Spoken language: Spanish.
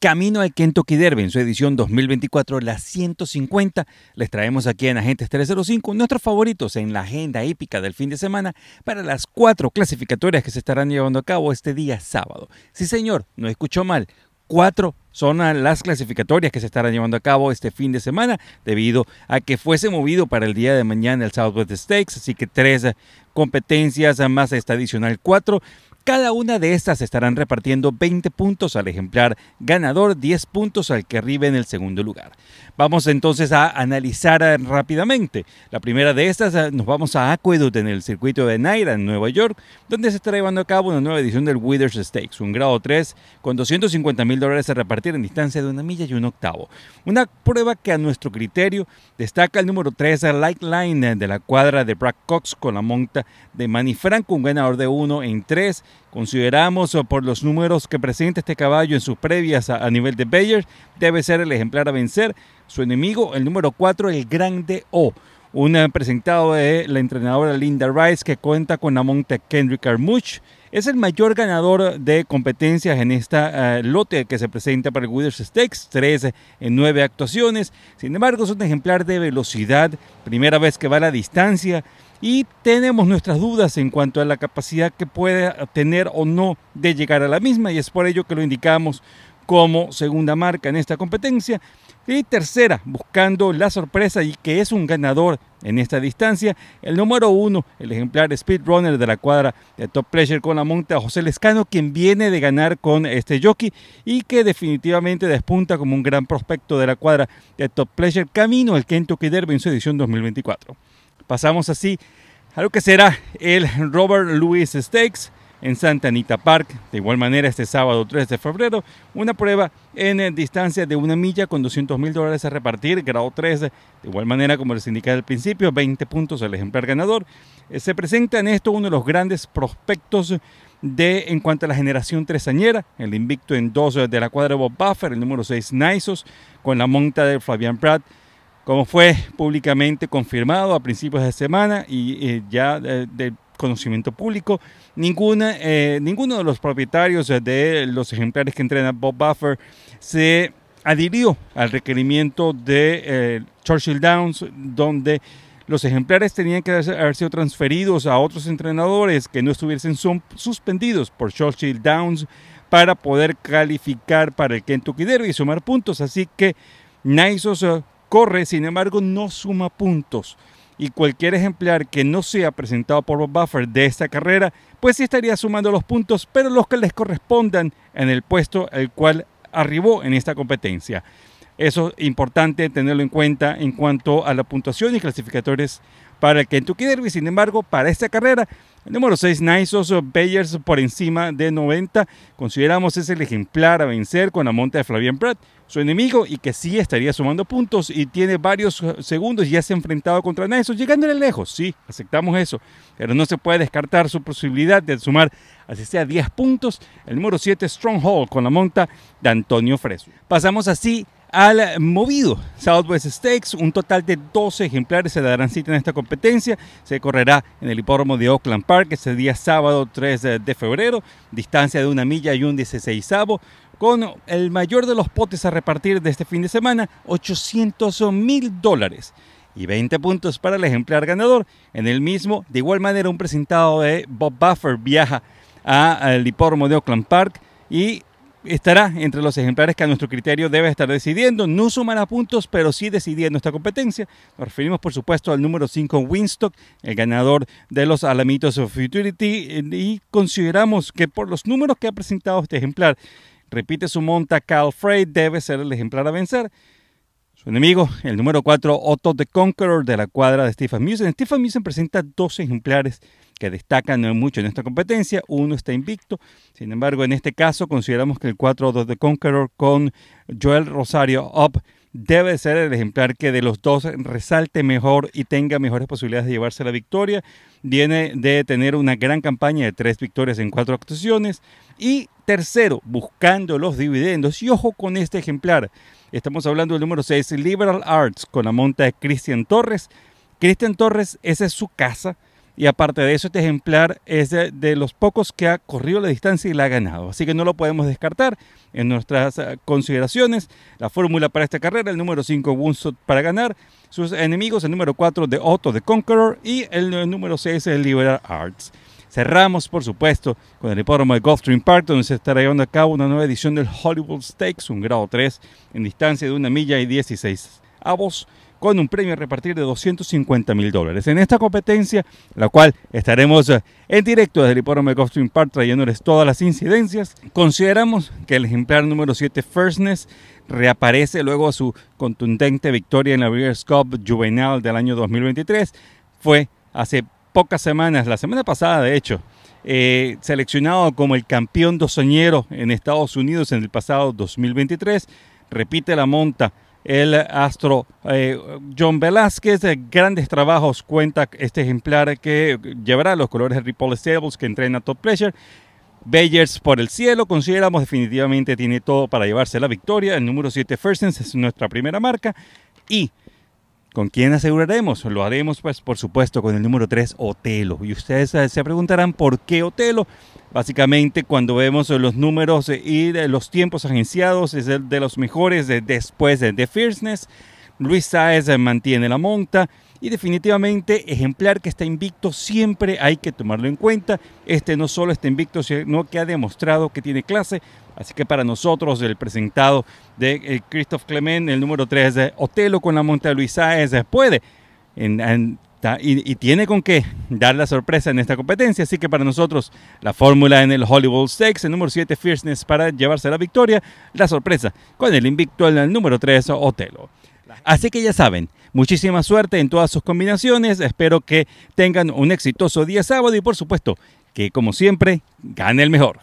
Camino al Kentucky Derby en su edición 2024, las 150. Les traemos aquí en Agentes 305 nuestros favoritos en la agenda épica del fin de semana para las cuatro clasificatorias que se estarán llevando a cabo este día sábado. Sí, señor, no escuchó mal. Cuatro son las clasificatorias que se estarán llevando a cabo este fin de semana debido a que fuese movido para el día de mañana el Southwest Stakes, así que tres competencias más esta adicional cuatro cada una de estas estarán repartiendo 20 puntos al ejemplar ganador, 10 puntos al que arribe en el segundo lugar. Vamos entonces a analizar eh, rápidamente. La primera de estas eh, nos vamos a Aqueduct en el circuito de Naira en Nueva York, donde se está llevando a cabo una nueva edición del Withers Stakes, un grado 3 con 250 mil dólares a repartir en distancia de una milla y un octavo. Una prueba que a nuestro criterio destaca el número 3, eh, Light Line de la cuadra de Brad Cox con la monta de Manny Franco, un ganador de 1 en 3 Consideramos eh, por los números que presenta este caballo en sus previas a, nivel de Bayer, debe ser el ejemplar a vencer. Su enemigo, el número 4, el Grande O un presentado de la entrenadora Linda Rice que cuenta con Amonte Kendrick Armuch. Es el mayor ganador de competencias en esta eh, lote que se presenta para el Withers Stakes, 3 en 9 actuaciones. Sin embargo, es un ejemplar de velocidad, primera vez que va a la distancia y tenemos nuestras dudas en cuanto a la capacidad que puede tener o no de llegar a la misma y es por ello que lo indicamos como segunda marca en esta competencia. Y tercera, buscando la sorpresa y que es un ganador en esta distancia, el número uno, el ejemplar speedrunner de la cuadra de Top Pleasure con la monta José Lescano, quien viene de ganar con este jockey y que definitivamente despunta como un gran prospecto de la cuadra de Top Pleasure camino al Kentucky Derby en su edición 2024. Pasamos así a lo que será el Robert Louis Stakes en Santa Anita Park. De igual manera, este sábado 3 de febrero, una prueba en eh, distancia de una milla con 200 mil dólares a repartir, grado 3. De igual manera, como les indicaba al principio, 20 puntos el ejemplar ganador. Eh, se presenta en esto uno de los grandes prospectos de en cuanto a la generación tresañera, el invicto en dos de la cuadra Bob Buffer, el número 6 Naisos, con la monta de Fabián Pratt. Como fue públicamente confirmado a principios de semana y eh, ya del conocimiento público. Ninguna, eh, ninguno de los propietarios de los ejemplares que entrena Bob Buffer se adhirió al requerimiento de eh, Churchill Downs, donde los ejemplares tenían que haber sido transferidos a otros entrenadores que no estuviesen suspendidos por Churchill Downs para poder calificar para el Kentucky Derby y sumar puntos. Así que Naisos eh, corre, sin embargo, no suma puntos y cualquier ejemplar que no sea presentado por Bob Buffer de esta carrera, pues sí estaría sumando los puntos, pero los que les correspondan en el puesto al cual arribó en esta competencia. Eso es importante tenerlo en cuenta en cuanto a la puntuación y clasificadores para el Kentucky Derby. Sin embargo, para esta carrera el número 6, Naisos Bayers por encima de 90. Consideramos es el ejemplar a vencer con la monta de Flavian Pratt, su enemigo, y que sí estaría sumando puntos y tiene varios segundos. y Ya se ha enfrentado contra Naisos llegándole lejos. Sí, aceptamos eso, pero no se puede descartar su posibilidad de sumar así sea 10 puntos. El número 7, Stronghold con la monta de Antonio Fresu. Pasamos así al movido Southwest Stakes. Un total de 12 ejemplares se darán cita en esta competencia. Se correrá en el hipódromo de Oakland Park este día sábado 3 de febrero, distancia de una milla y un 16 con el mayor de los potes a repartir de este fin de semana, 800 mil dólares y 20 puntos para el ejemplar ganador. En el mismo, de igual manera, un presentado de Bob Buffer viaja al hipódromo de Oakland Park y estará entre los ejemplares que a nuestro criterio debe estar decidiendo. No sumará puntos, pero sí decidiendo nuestra competencia. Nos referimos, por supuesto, al número 5 Winstock, el ganador de los Alamitos of Futurity, y consideramos que por los números que ha presentado este ejemplar, repite su monta Cal Frey debe ser el ejemplar a vencer enemigo, el número 4, Otto the Conqueror de la cuadra de Stephen Musen. Stephen Musen presenta dos ejemplares que destacan eh, mucho en esta competencia. Uno está invicto. Sin embargo, en este caso consideramos que el 4 Otto the Conqueror con Joel Rosario Up debe ser el ejemplar que de los dos resalte mejor y tenga mejores posibilidades de llevarse la victoria. Viene de tener una gran campaña de tres victorias en cuatro actuaciones. Y tercero, buscando los dividendos. Y ojo con este ejemplar. Estamos hablando del número 6, Liberal Arts, con la monta de Cristian Torres. Cristian Torres, esa es su casa y aparte de eso, este ejemplar es de, los pocos que ha corrido la distancia y la ha ganado. Así que no lo podemos descartar en nuestras eh, consideraciones. La fórmula para esta carrera, el número 5 Wunsock para ganar. Sus enemigos, el número 4 de Otto de Conqueror y el, eh, número 6 el Liberal Arts. Cerramos, por supuesto, con el hipódromo de Gulfstream Park, donde se estará llevando a cabo una nueva edición del Hollywood Stakes, un grado 3, en distancia de una milla y 16 avos con un premio a repartir de 250 mil dólares. En esta competencia, la cual estaremos eh, en directo desde el hipódromo de Gulfstream Park trayéndoles todas las incidencias, consideramos que el ejemplar número 7, Firstness, reaparece luego a su contundente victoria en la Breeders' Cup Juvenal del año 2023. Fue hace pocas semanas, la semana pasada de hecho, eh, seleccionado como el campeón dosoñero en Estados Unidos en el pasado 2023. Repite la monta el astro eh, John Velázquez. Eh, grandes trabajos cuenta este ejemplar que llevará los colores de Ripple Stables que entrena Top Pleasure. Bayers por el cielo, consideramos definitivamente tiene todo para llevarse la victoria. El número 7 Firstens es nuestra primera marca. Y ¿Con quién aseguraremos? Lo haremos, pues, por supuesto, con el número 3, Otelo. Y ustedes eh, se preguntarán por qué Otelo. Básicamente, cuando vemos los números eh, y los tiempos agenciados, es de los mejores eh, después de The Fierceness. Luis Saez mantiene la monta y definitivamente ejemplar que está invicto siempre hay que tomarlo en cuenta. Este no solo está invicto, sino que ha demostrado que tiene clase. Así que para nosotros el presentado de eh, Christoph Clement, el número 3 de Otelo con la Monta Luisa, es eh, puede. y, tiene con qué dar la sorpresa en esta competencia. Así que para nosotros, la fórmula en el Hollywood Sex el número 7 Fierceness para llevarse la victoria, la sorpresa con el invicto en el número 3 Otelo. Así que ya saben, muchísima suerte en todas sus combinaciones. Espero que tengan un exitoso día sábado y por supuesto que como siempre, gane el mejor.